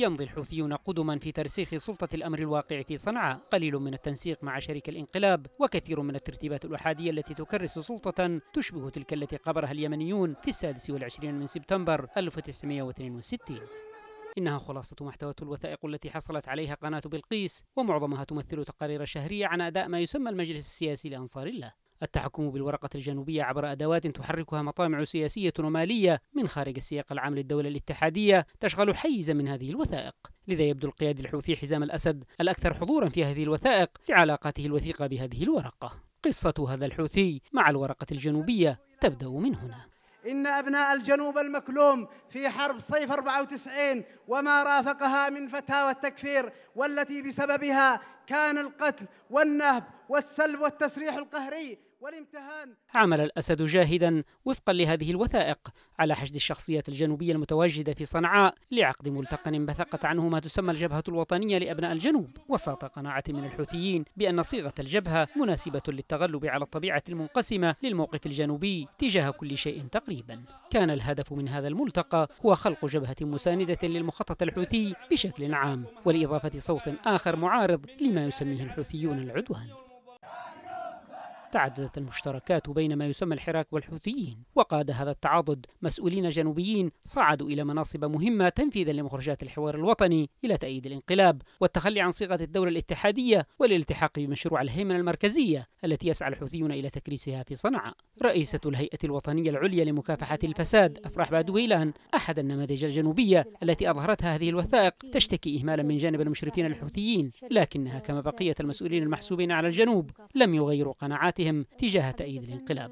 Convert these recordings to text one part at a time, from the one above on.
يمضي الحوثيون قدما في ترسيخ سلطة الأمر الواقع في صنعاء قليل من التنسيق مع شريك الانقلاب وكثير من الترتيبات الأحادية التي تكرس سلطة تشبه تلك التي قبرها اليمنيون في السادس والعشرين من سبتمبر 1962 إنها خلاصة ما احتوته الوثائق التي حصلت عليها قناة بلقيس ومعظمها تمثل تقارير شهرية عن أداء ما يسمى المجلس السياسي لأنصار الله التحكم بالورقة الجنوبية عبر أدوات تحركها مطامع سياسية ومالية من خارج السياق العام للدولة الاتحادية تشغل حيزا من هذه الوثائق لذا يبدو القيادي الحوثي حزام الأسد الأكثر حضورا في هذه الوثائق لعلاقاته الوثيقة بهذه الورقة قصة هذا الحوثي مع الورقة الجنوبية تبدأ من هنا إن أبناء الجنوب المكلوم في حرب صيف 94 وما رافقها من فتاوى التكفير والتي بسببها كان القتل والنهب والسلب والتسريح القهري عمل الأسد جاهدا وفقا لهذه الوثائق على حشد الشخصيات الجنوبية المتواجدة في صنعاء لعقد ملتقى بثقت عنه ما تسمى الجبهة الوطنية لأبناء الجنوب وساط قناعة من الحوثيين بأن صيغة الجبهة مناسبة للتغلب على الطبيعة المنقسمة للموقف الجنوبي تجاه كل شيء تقريبا كان الهدف من هذا الملتقى هو خلق جبهة مساندة للمخطط الحوثي بشكل عام والإضافة صوت آخر معارض لما يسميه الحوثيون العدوان تعددت المشتركات بين ما يسمى الحراك والحوثيين وقاد هذا التعاضد مسؤولين جنوبيين صعدوا إلى مناصب مهمة تنفيذا لمخرجات الحوار الوطني إلى تأييد الانقلاب والتخلي عن صيغة الدولة الاتحادية والالتحاق بمشروع الهيمنة المركزية التي يسعى الحوثيون إلى تكريسها في صنعاء رئيسة الهيئة الوطنية العليا لمكافحة الفساد أفراح بادويلان أحد النماذج الجنوبية التي أظهرتها هذه الوثائق تشتكي إهمالا من جانب المشرفين الحوثيين لكنها كما بقية المسؤولين المحسوبين على الجنوب لم يغيروا قناعات وثقتهم تجاه تأييد الانقلاب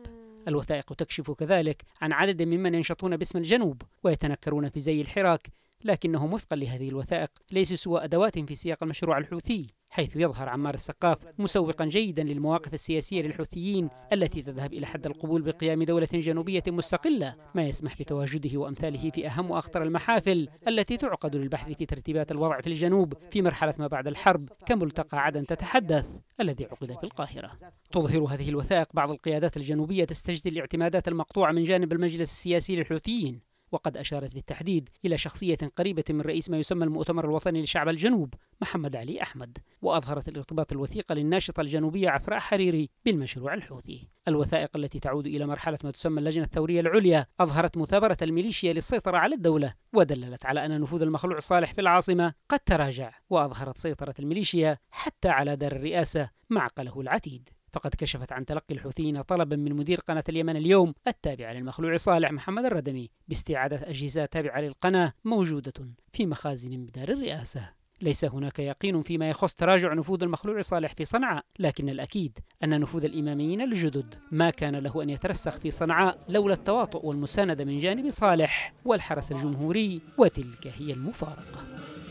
الوثائق تكشف كذلك عن عدد ممن ينشطون باسم الجنوب ويتنكرون في زي الحراك لكنهم وفقا لهذه الوثائق ليسوا سوى أدوات في سياق المشروع الحوثي حيث يظهر عمار السقاف مسوقا جيدا للمواقف السياسية للحوثيين التي تذهب إلى حد القبول بقيام دولة جنوبية مستقلة ما يسمح بتواجده وأمثاله في أهم وأخطر المحافل التي تعقد للبحث في ترتيبات الوضع في الجنوب في مرحلة ما بعد الحرب كملتقى عدن تتحدث الذي عقد في القاهرة تظهر هذه الوثائق بعض القيادات الجنوبية تستجدي الاعتمادات المقطوعة من جانب المجلس السياسي للحوثيين وقد أشارت بالتحديد إلى شخصية قريبة من رئيس ما يسمى المؤتمر الوطني لشعب الجنوب محمد علي أحمد وأظهرت الارتباط الوثيقة للناشطة الجنوبية عفراء حريري بالمشروع الحوثي الوثائق التي تعود إلى مرحلة ما تسمى اللجنة الثورية العليا أظهرت مثابرة الميليشيا للسيطرة على الدولة ودللت على أن نفوذ المخلوع صالح في العاصمة قد تراجع وأظهرت سيطرة الميليشيا حتى على دار الرئاسة معقله العتيد فقد كشفت عن تلقي الحوثيين طلبا من مدير قناة اليمن اليوم التابعة للمخلوع صالح محمد الردمي باستعادة أجهزة تابعة للقناة موجودة في مخازن بدار الرئاسة ليس هناك يقين فيما يخص تراجع نفوذ المخلوع صالح في صنعاء لكن الأكيد أن نفوذ الإماميين الجدد ما كان له أن يترسخ في صنعاء لولا التواطؤ والمساندة من جانب صالح والحرس الجمهوري وتلك هي المفارقة